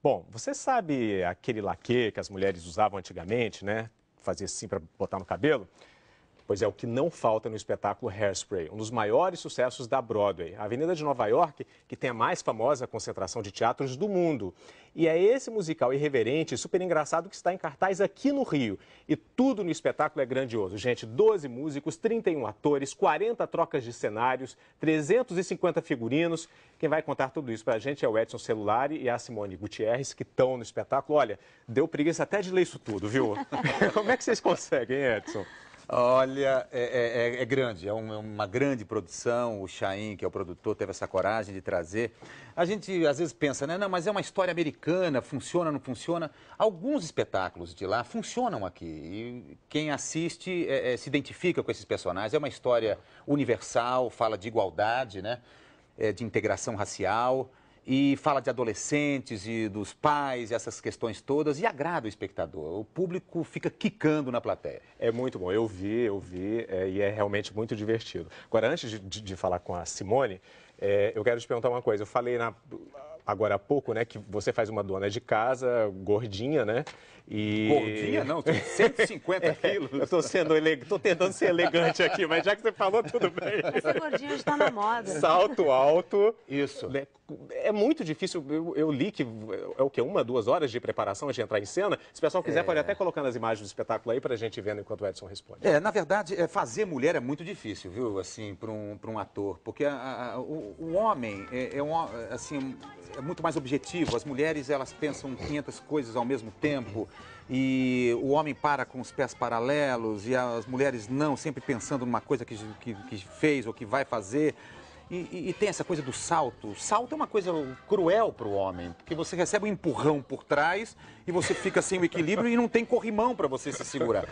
Bom, você sabe aquele laque que as mulheres usavam antigamente, né? Fazia assim para botar no cabelo? Pois é, o que não falta no espetáculo Hairspray, um dos maiores sucessos da Broadway, a avenida de Nova York, que tem a mais famosa concentração de teatros do mundo. E é esse musical irreverente e super engraçado que está em cartaz aqui no Rio. E tudo no espetáculo é grandioso. Gente, 12 músicos, 31 atores, 40 trocas de cenários, 350 figurinos. Quem vai contar tudo isso para a gente é o Edson Celulari e a Simone Gutierrez, que estão no espetáculo. Olha, deu preguiça até de ler isso tudo, viu? Como é que vocês conseguem, Edson? Olha, é, é, é, é grande, é, é, uma grande produção. O Chain, que é o produtor, teve essa coragem de trazer. A gente às vezes pensa, né? Não, mas é uma história americana, funciona, não funciona. Alguns espetáculos de lá funcionam aqui. E quem assiste é, se identifica com esses personagens. É uma história universal, fala de igualdade, né? de integração racial e fala de adolescentes e dos pais, e essas questões todas, e agrada o espectador. O público fica quicando na plateia. É muito bom. Eu vi, eu vi, é, e é realmente muito divertido. Agora, antes de, de, de falar com a Simone, é, eu quero te perguntar uma coisa. Eu falei na, agora há pouco, né, que você faz uma dona de casa, gordinha, né? E... Gordinha? Não, tem 150 é, quilos. Eu tô sendo elegante, tô tentando ser elegante aqui, mas já que você falou, tudo bem. Essa gordinha está na moda. Salto alto. Isso. É, é muito difícil, eu, eu, li que é o que Uma, duas horas de preparação de entrar em cena? Se o pessoal quiser, é... pode até colocar nas imagens do espetáculo aí pra gente vendo enquanto o Edson responde. É, na verdade, é, fazer mulher é muito difícil, viu? Assim, para um, um ator, porque a, a, o homem é, é, um, assim, é muito mais objetivo. As mulheres elas pensam 500 coisas ao mesmo tempo e o homem para com os pés paralelos e as mulheres não, sempre pensando numa coisa que, que, que fez ou que vai fazer. E, e, e, tem essa coisa do salto. Salto é uma coisa cruel para o homem, porque você recebe um empurrão por trás e você fica sem o equilíbrio e não tem corrimão para você se segurar.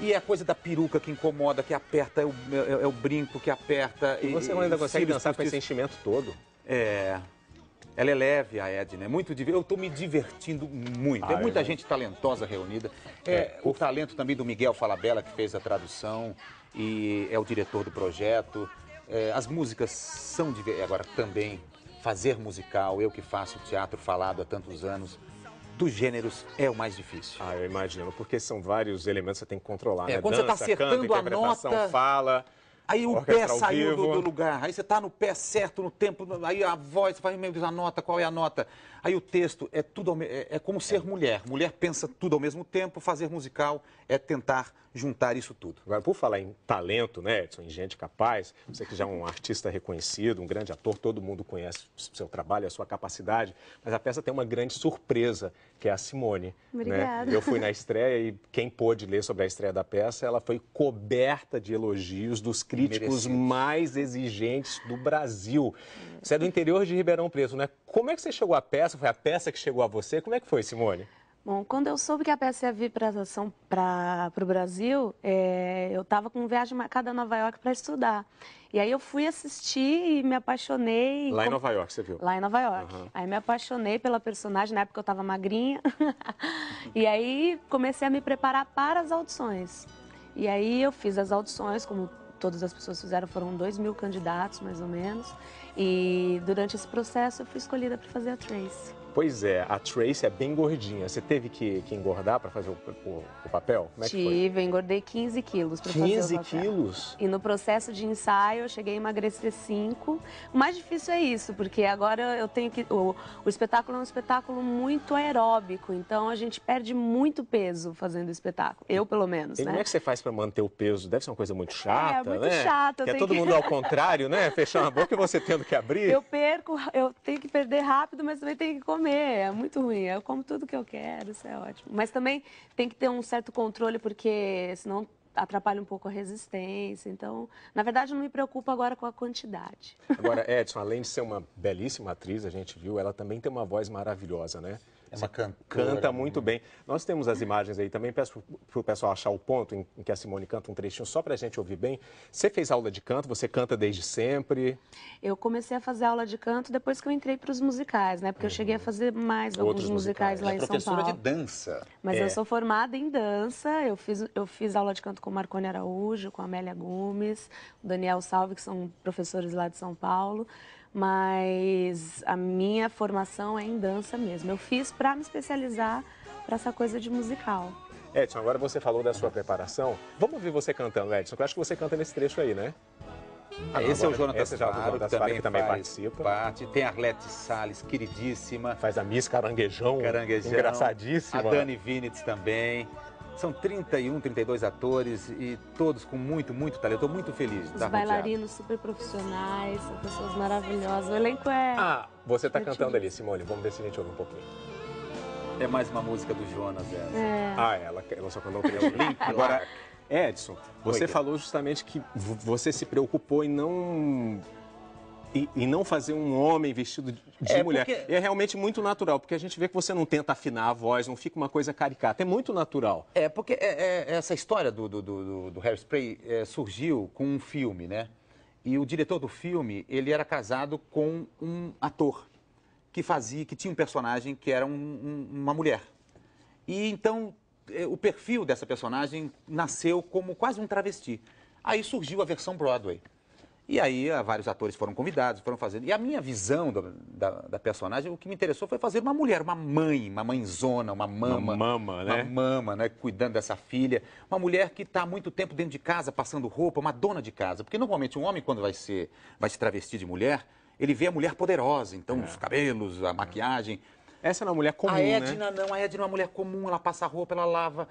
E é a coisa da peruca que incomoda, que aperta, é o, é, é, é o brinco que aperta. E você ainda consegue dançar com esse sentimento todo. É. Ela é leve, a Edna, é muito Eu estou me divertindo muito. Ah, é muita é gente talentosa reunida. É, é o talento também do Miguel Falabella, que fez a tradução e é o diretor do projeto. É, as músicas são... Agora, também, fazer musical, eu que faço teatro falado há tantos anos, dos gêneros é o mais difícil. Ah, eu imagino, porque são vários elementos que você tem que controlar. É, né? quando tá Dança, você está acertando canta, a nota, fala. Aí o Orquestra pé saiu do, do, lugar, aí você está no pé certo, no tempo, aí a voz, você fala, meu Deus, a nota, qual é a nota? Aí o texto é tudo é, é como ser mulher. Mulher pensa tudo ao mesmo tempo, fazer musical é tentar juntar isso tudo. Agora, por falar em talento, né, Edson, em gente capaz, você que já é um artista reconhecido, um grande ator, todo mundo conhece o seu trabalho, a sua capacidade, mas a peça tem uma grande surpresa, que é a Simone. Né? Obrigada. Né? Eu fui na estreia e quem pôde ler sobre a estreia da peça, ela foi coberta de elogios dos críticos críticos mais exigentes do Brasil. Você é do interior de Ribeirão Preto, né? Como é que você chegou à peça? Foi a peça que chegou a você? Como é que foi, Simone? Bom, quando eu soube que a peça ia vir para o Brasil, é, eu estava com viagem marcada a Nova York para estudar. E aí eu fui assistir e me apaixonei. Lá em Nova York, você viu? Lá em Nova York. Uhum. Aí me apaixonei pela personagem, na época eu estava magrinha. e aí comecei a me preparar para as audições. E aí eu fiz as audições como todas as pessoas fizeram, foram dois mil candidatos mais ou menos. E durante esse processo eu fui escolhida para fazer a Trace. Pois é, a Tracy é bem gordinha. Você teve que, que engordar para fazer o, o, o, papel? Como é Tive, eu engordei 15 quilos fazer o papel. 15 quilos? E no processo de ensaio eu cheguei a emagrecer 5. O mais difícil é isso, porque agora eu tenho que... O, o espetáculo é um espetáculo muito aeróbico, então a gente perde muito peso fazendo o espetáculo. Eu, pelo menos, e né? como é que você faz para manter o peso? Deve ser uma coisa muito chata, é, muito né? chata. Que é todo que... mundo ao contrário, né? Fechar uma boca e você tendo que abrir. Eu perco, eu tenho que perder rápido, mas também tenho que comer comer, é muito ruim. Eu como tudo que eu quero, isso é ótimo. Mas também tem que ter um certo controle, porque senão atrapalha um pouco a resistência. Então, na verdade, não me preocupo agora com a quantidade. Agora, Edson, além de ser uma belíssima atriz, a gente viu, ela também tem uma voz maravilhosa, né? É uma cantora. Canta muito né? bem. Nós temos as imagens aí também. Peço para o pessoal achar o ponto em, em, que a Simone canta um trechinho só para a gente ouvir bem. Você fez aula de canto? Você canta desde sempre? Eu comecei a fazer aula de canto depois que eu entrei para os musicais, né? Porque uhum. eu cheguei a uhum. fazer mais Outros alguns musicais, musicais lá é em São Paulo. professora de dança. Mas é. eu sou formada em dança. Eu fiz, eu fiz aula de canto com Marconi Araújo, com Amélia Gomes, Daniel Salve, que são professores lá de São Paulo mas a minha formação é em dança mesmo. Eu fiz para me especializar para essa coisa de musical. Edson, agora você falou da sua preparação. Vamos ouvir você cantando, Edson, que eu acho que você canta nesse trecho aí, né? Ah, não, esse agora, é o Jonathan Salles, é Jonathan que, também, que também participa. Parte. Tem a Arlete Salles, queridíssima. Faz a Miss Caranguejão, Caranguejão. engraçadíssima. A Dani Vinitz também. São 31, 32 atores e todos com muito, muito talento. Estou muito feliz. Os bailarinos super profissionais, são pessoas maravilhosas. O elenco é... Ah, você está cantando ali, Simone. Vamos ver se a gente ouve um pouquinho. É mais uma música do Jonas, essa. É. é. Ah, ela, ela só cantou o link. Agora, Edson, você Oi, falou justamente que você se preocupou em não e, e, não fazer um homem vestido de é, mulher. Porque... É realmente muito natural, porque a gente vê que você não tenta afinar a voz, não fica uma coisa caricata. É muito natural. É, porque é, é, essa história do, do, do, do Hairspray é, surgiu com um filme, né? E o diretor do filme, ele era casado com um ator que fazia, que tinha um personagem que era um, um, uma mulher. E então é, o perfil dessa personagem nasceu como quase um travesti. Aí surgiu a versão Broadway. E aí ah, vários atores foram convidados, foram fazendo. E a minha visão da, da, personagem, o que me interessou foi fazer uma mulher, uma mãe, uma mãezona, uma mama. Uma mama, né? Uma mama, né? Cuidando dessa filha. Uma mulher que está muito tempo dentro de casa, passando roupa, uma dona de casa. Porque normalmente um homem, quando vai, ser, vai se travestir de mulher, ele vê a mulher poderosa. Então, é. os cabelos, a maquiagem. Essa não é uma mulher comum, né? A Edna né? não, a Edna é uma mulher comum, ela passa a roupa, ela lava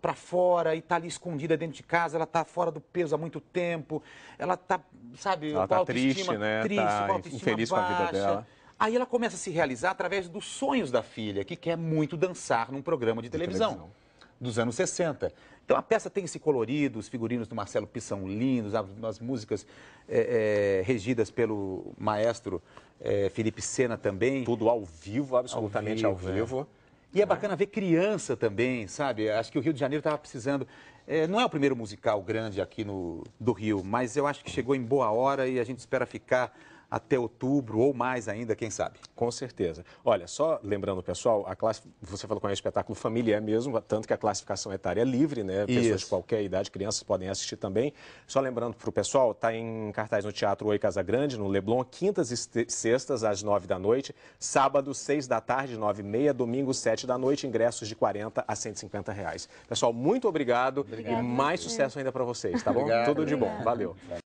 para fora e tá ali escondida dentro de casa, ela tá fora do peso há muito tempo, ela tá, sabe, ela tá, né? tá triste, né? Triste, tá com infeliz baixa. com a vida dela. Aí ela começa a se realizar através dos sonhos da filha, que quer muito dançar num programa de, de televisão. televisão dos anos 60. Então a peça tem esse colorido, os figurinos do Marcelo Pi são lindos, as, músicas é, é, regidas pelo maestro é, Felipe Sena também. Tudo ao vivo, absolutamente ao vivo. Ao vivo. É. E é né? bacana ver criança também, sabe? Acho que o Rio de Janeiro estava precisando. É, não é o primeiro musical grande aqui no, do Rio, mas eu acho que chegou em boa hora e a gente espera ficar até outubro ou mais ainda, quem sabe? Com certeza. Olha, só lembrando, pessoal, a classe, você falou que é um espetáculo familiar mesmo, tanto que a classificação é etária é livre, né? Pessoas Isso. de qualquer idade, crianças podem assistir também. Só lembrando para o pessoal, está em cartaz no Teatro Oi Casa Grande, no Leblon, quintas e sextas, às nove da noite, sábado, seis da tarde, nove e meia, domingo, sete da noite, ingressos de 40 a 150 reais. Pessoal, muito obrigado, e mais sucesso ainda para vocês, tá bom? Obrigado. Tudo de bom. Valeu.